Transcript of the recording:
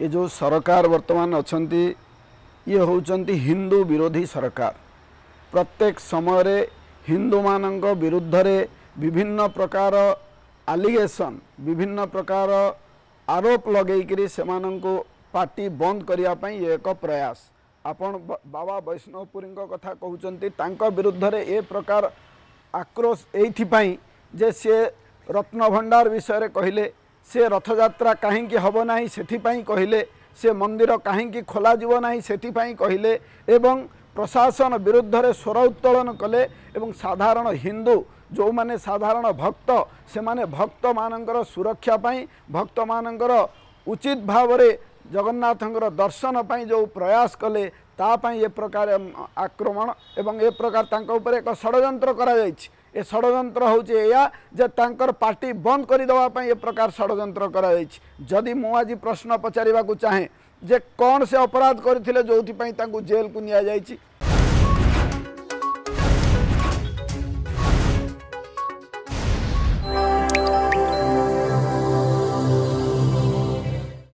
ये जो सरकार वर्तमान बर्तमान ये इन्ट हिंदू विरोधी सरकार प्रत्येक समय हिंदू हिन्दू विरुद्धले विभिन्न प्रकार अलिगेसन विभिन्न प्रकार आरोप लगे लगैकरी समाटी बन्द गरेको प्रयास आप बाबा बैष्णवपुरी कथा कि विरुद्ध विरुद्धले ए प्रकार आक्रोश यहीपे सि रत्नभण्डार विषय कहिले ସେ ରଥଯାତ୍ରା କାହିଁକି ହେବ ନାହିଁ ସେଥିପାଇଁ କହିଲେ ସେ ମନ୍ଦିର କାହିଁକି ଖୋଲାଯିବ ନାହିଁ ସେଥିପାଇଁ କହିଲେ ଏବଂ ପ୍ରଶାସନ ବିରୁଦ୍ଧରେ ସ୍ୱର ଉତ୍ତୋଳନ କଲେ ଏବଂ ସାଧାରଣ ହିନ୍ଦୁ ଯେଉଁମାନେ ସାଧାରଣ ଭକ୍ତ ସେମାନେ ଭକ୍ତମାନଙ୍କର ସୁରକ୍ଷା ପାଇଁ ଭକ୍ତମାନଙ୍କର ଉଚିତ ଭାବରେ ଜଗନ୍ନାଥଙ୍କର ଦର୍ଶନ ପାଇଁ ଯେଉଁ ପ୍ରୟାସ କଲେ ତା ପାଇଁ ଏ ପ୍ରକାର ଆକ୍ରମଣ ଏବଂ ଏ ପ୍ରକାର ତାଙ୍କ ଉପରେ ଏକ ଷଡ଼ଯନ୍ତ୍ର କରାଯାଇଛି ଏ ଷଡ଼ଯନ୍ତ୍ର ହେଉଛି ଏଇଆ ଯେ ତାଙ୍କର ପାର୍ଟି ବନ୍ଦ କରିଦେବା ପାଇଁ ଏ ପ୍ରକାର ଷଡ଼ଯନ୍ତ୍ର କରାଯାଇଛି ଯଦି ମୁଁ ଆଜି ପ୍ରଶ୍ନ ପଚାରିବାକୁ ଚାହେଁ ଯେ କ'ଣ ସେ ଅପରାଧ କରିଥିଲେ ଯେଉଁଥିପାଇଁ ତାଙ୍କୁ ଜେଲ୍କୁ ନିଆଯାଇଛି